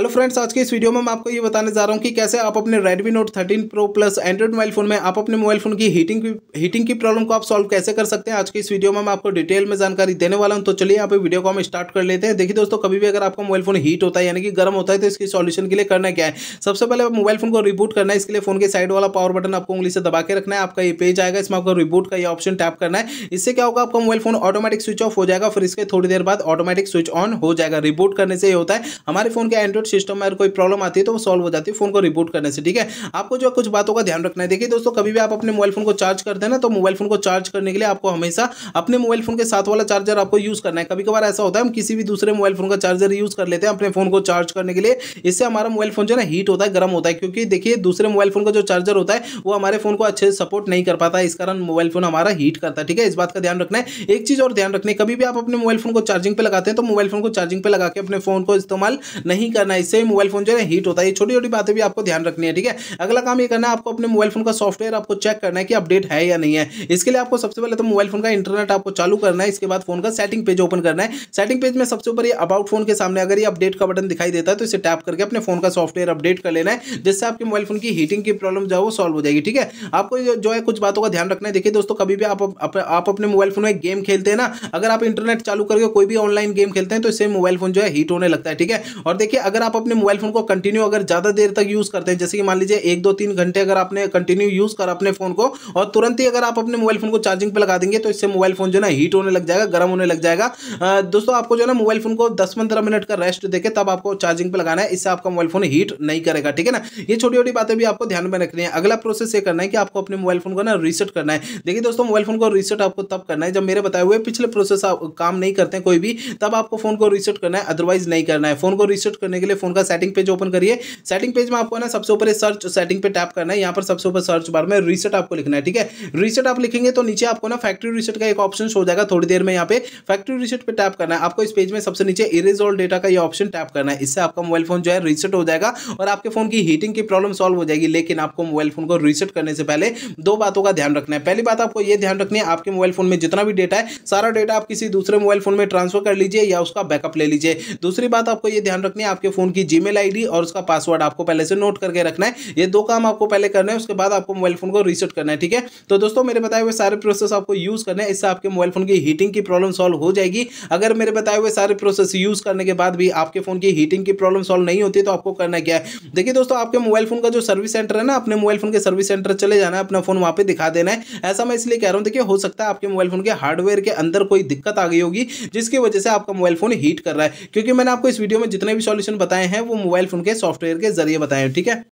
hello friends आज के इस वीडियो में मैं आपको ये बताने जा रहा हूँ कि कैसे आप अपने Redmi Note 13 pro plus Android mobile phone में आप अपने मोबाइल फोन की हीटिंग की हीटिंग की प्रॉब्लम को आप सॉल्व कैसे कर सकते हैं आज के इस वीडियो में मैं आपको डिटेल में जानकारी देने वाला हूँ तो चलिए यहाँ पे वीडियो को हम स्टार्ट कर लेते हैं देखिए दोस्तों कभी भी अगर आपका मोबाइल फोन हीट होता है यानी कि गर्म होता है तो इसके सॉल्यूशन के लिए करना क्या है सबसे पहले मोबाइल फोन को रिबूट करना है इसके लिए फोन के साइड वाला पावर बटन आपको उंगली से दबा के रखना है आपका ये पेज आएगा इसमें आपको रिबूट का ये ऑप्शन टैप करना है इससे क्या होगा आपका mobile phone automatic switch off हो जाएगा फिर इसके थोड़ी देर बाद ऑटोमेटिक स्विच ऑन हो जाएगा रिबूट करने से ये होता है हमारे फोन के एंड्रॉइड सिस्टम में अगर कोई प्रॉब्लम आती है तो वो सॉल्व हो जाती है फोन को रिबूट करने से ठीक है आपको जो कुछ बातों का ध्यान रखना है देखिए दोस्तों कभी भी आप अपने मोबाइल फोन को चार्ज करते हैं ना तो मोबाइल फोन को चार्ज करने के लिए आपको हमेशा अपने मोबाइल फोन के साथ वाला चार्जर आपको यूज़ करना है कभी कभार ऐसा होता है हम किसी भी दूसरे मोबाइल फोन का चार्जर यूज़ कर लेते हैं अपने फोन को चार्ज करने के लिए इससे हमारा मोबाइल फोन जो है ना हीट होता है गर्म होता है क्योंकि देखिए दूसरे मोबाइल फोन का जो चार्जर होता है वो हमारे फोन को अच्छे से सपोर्ट नहीं कर पाता इस कारण मोबाइल फोन हमारा हीट करता है ठीक है इस बात का ध्यान रखना है एक चीज़ और ध्यान रखना है कभी भी आप अपने मोबाइल फोन को चार्जिंग पर लगाते हैं तो मोबाइल फोन को चार्जिंग पर लगा के अपने फोन को इस्तेमाल नहीं करना करना है इससे मोबाइल फोन जो है हीट होता है ये छोटी छोटी बातें भी आपको ध्यान रखनी है ठीक है अगला काम ये करना है आपको अपने मोबाइल फोन का सॉफ्टवेयर आपको चेक करना है कि अपडेट है या नहीं है इसके लिए आपको सबसे पहले तो मोबाइल फोन का इंटरनेट आपको चालू करना है इसके बाद फोन का सेटिंग पेज ओपन करना है सेटिंग पेज में सबसे ऊपर ये अबाउट फोन के सामने अगर ये अपडेट का बटन दिखाई देता है तो इसे टैप करके अपने फोन का सॉफ्टवेयर अपडेट कर लेना है जिससे आपके मोबाइल फोन की हीटिंग की प्रॉब्लम जो है वो सॉल्व हो जाएगी ठीक है आपको जो है कुछ बातों का ध्यान रखना है देखिए दोस्तों कभी भी आप अपने मोबाइल फोन में गेम खेलते हैं ना अगर आप इंटरनेट चालू करके कोई भी ऑनलाइन गेम खेलते हैं तो इससे मोबाइल फोन जो है हीट होने लगता है ठीक है और देखिए अगर अगर आप अपने मोबाइल फ़ोन को कंटिन्यू अगर ज़्यादा देर तक यूज़ करते हैं जैसे कि मान लीजिए एक दो तीन घंटे अगर आपने कंटिन्यू यूज़ करा अपने फ़ोन को और तुरंत ही अगर आप अपने मोबाइल फ़ोन को चार्जिंग पर लगा देंगे तो इससे मोबाइल फ़ोन जो है हीट होने लग जाएगा गर्म होने लग जाएगा दोस्तों आपको जो ना मोबाइल फ़ोन को दस पंद्रह मिनट का रेस्ट देकर तब आपको चार्जिंग पर लगाना है इससे आपका मोबाइल फ़ोन हीट नहीं करेगा ठीक है ना ये छोटी छोटी बातें भी आपको ध्यान में रखनी है अगला प्रोसेस ये करना है कि आपको अपने मोबाइल फ़ोन को ना रीसेट करना है देखिए दोस्तों मोबाइल फ़ोन को रीसेट आपको तब करना है जब मेरे बताए हुए पिछले प्रोसेस काम नहीं करते हैं कोई भी तब आपको फ़ोन को रीसेट करना है अदरवाइज नहीं करना है फ़ोन को रीसेट करने के लिए फोन का सेटिंग पेज ओपन करिए सेटिंग पेज में आपको ना सबसे ऊपर सर्च सेटिंग पे टैप करना है यहाँ पर सबसे ऊपर सर्च बार में रीसेट आपको लिखना है ठीक है रीसेट आप लिखेंगे तो नीचे आपको ना फैक्ट्री रीसेट का एक ऑप्शन हो जाएगा थोड़ी देर में यहाँ पे फैक्ट्री रीसेट पर टैप करना है आपको इस पेज में सबसे नीचे इरेजोल डेटा का ये ऑप्शन टैप करना है इससे आपका मोबाइल फोन जो है रीसेट हो जाएगा और आपके फोन की हीटिंग की प्रॉब्लम सॉल्व हो जाएगी लेकिन आपको मोबाइल फोन को रीसेट करने से पहले दो बातों का ध्यान रखना है पहली बात आपको यह ध्यान रखनी है आपके मोबाइल फोन में जितना भी डेटा है सारा डेटा आप किसी दूसरे मोबाइल फोन में ट्रांसफर कर लीजिए या उसका बैकअप ले लीजिए दूसरी बात आपको यह ध्यान रखनी है आपके फ़ोन की जीमेल आईडी और उसका पासवर्ड आपको पहले से नोट करके रखना है ये दो काम आपको पहले करना है उसके बाद आपको मोबाइल फ़ोन को रीसेट करना है ठीक है तो दोस्तों मेरे बताए हुए सारे प्रोसेस आपको यूज़ करना है इससे आपके मोबाइल फ़ोन की हीटिंग की प्रॉब्लम सॉल्व हो जाएगी अगर मेरे बताए हुए सारे प्रोसेस यूज़ करने के बाद भी आपके फ़ोन की हीटिंग की प्रॉब्लम सॉल्व नहीं होती तो आपको करना क्या है देखिए दोस्तों आपके मोबाइल फ़ोन का जो सर्विस सेंटर है ना अपने मोबाइल फ़ोन के सर्विस सेंटर चले जाना है अपना फ़ोन वहां पर दिखा देना है ऐसा मैं इसलिए कह रहा हूं देखिए हो सकता है आपके मोबाइल फ़ोन के हार्डवेयर के अंदर कोई दिक्कत आ गई होगी जिसकी वजह से आपका मोबाइल फ़ोन हीट कर रहा है क्योंकि मैंने आपको इस वीडियो में जितने भी सॉल्यूशन बताए हैं वो मोबाइल फ़ोन के सॉफ्टवेयर के जरिए बताए हैं ठीक है